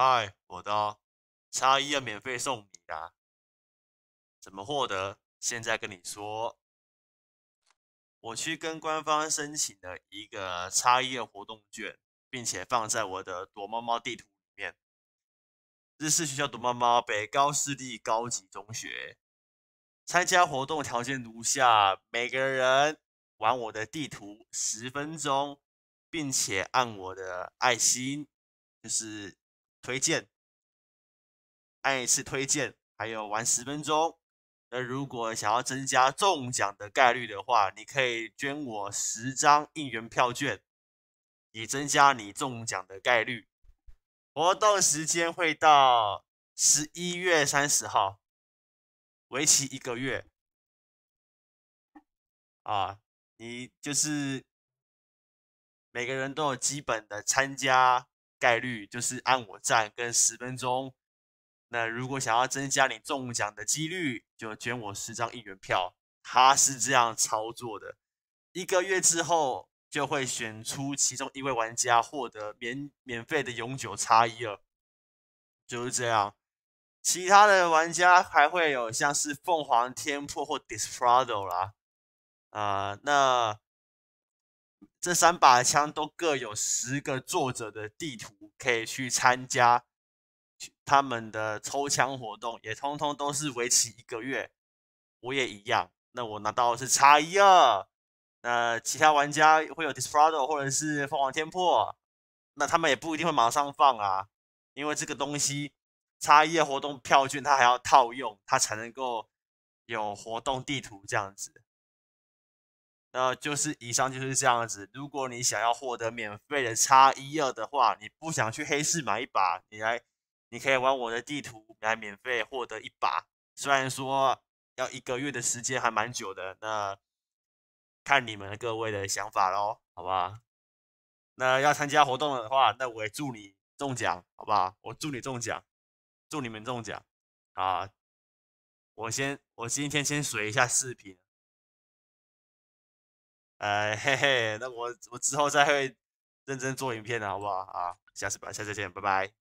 嗨，我的叉一要免费送你啊！怎么获得？现在跟你说，我去跟官方申请了一个叉一的活动券，并且放在我的躲猫猫地图里面。日式学校躲猫猫，北高私立高级中学。参加活动条件如下：每个人玩我的地图十分钟，并且按我的爱心，就是。推荐，按一次推荐，还有玩十分钟。那如果想要增加中奖的概率的话，你可以捐我十张应援票券，以增加你中奖的概率。活动时间会到十一月三十号，为期一个月。啊，你就是每个人都有基本的参加。概率就是按我站跟十分钟。那如果想要增加你中奖的几率，就捐我十张一元票。他是这样操作的，一个月之后就会选出其中一位玩家获得免免费的永久差异了。就是这样，其他的玩家还会有像是凤凰天破或 d i s p r a d o 啦啊那。这三把枪都各有十个作者的地图可以去参加，他们的抽枪活动也通通都是维持一个月。我也一样，那我拿到的是叉一二，那其他玩家会有 disfrazo 或者是凤凰天破，那他们也不一定会马上放啊，因为这个东西叉一二活动票券它还要套用，它才能够有活动地图这样子。那就是以上就是这样子。如果你想要获得免费的叉一二的话，你不想去黑市买一把，你来，你可以玩我的地图来免费获得一把。虽然说要一个月的时间，还蛮久的。那看你们各位的想法喽，好吧？那要参加活动的话，那我也祝你中奖，好吧？我祝你中奖，祝你们中奖啊！我先，我今天先水一下视频。哎嘿嘿，那我我之后再会认真做影片了，好不好啊？下次吧，下次见，拜拜。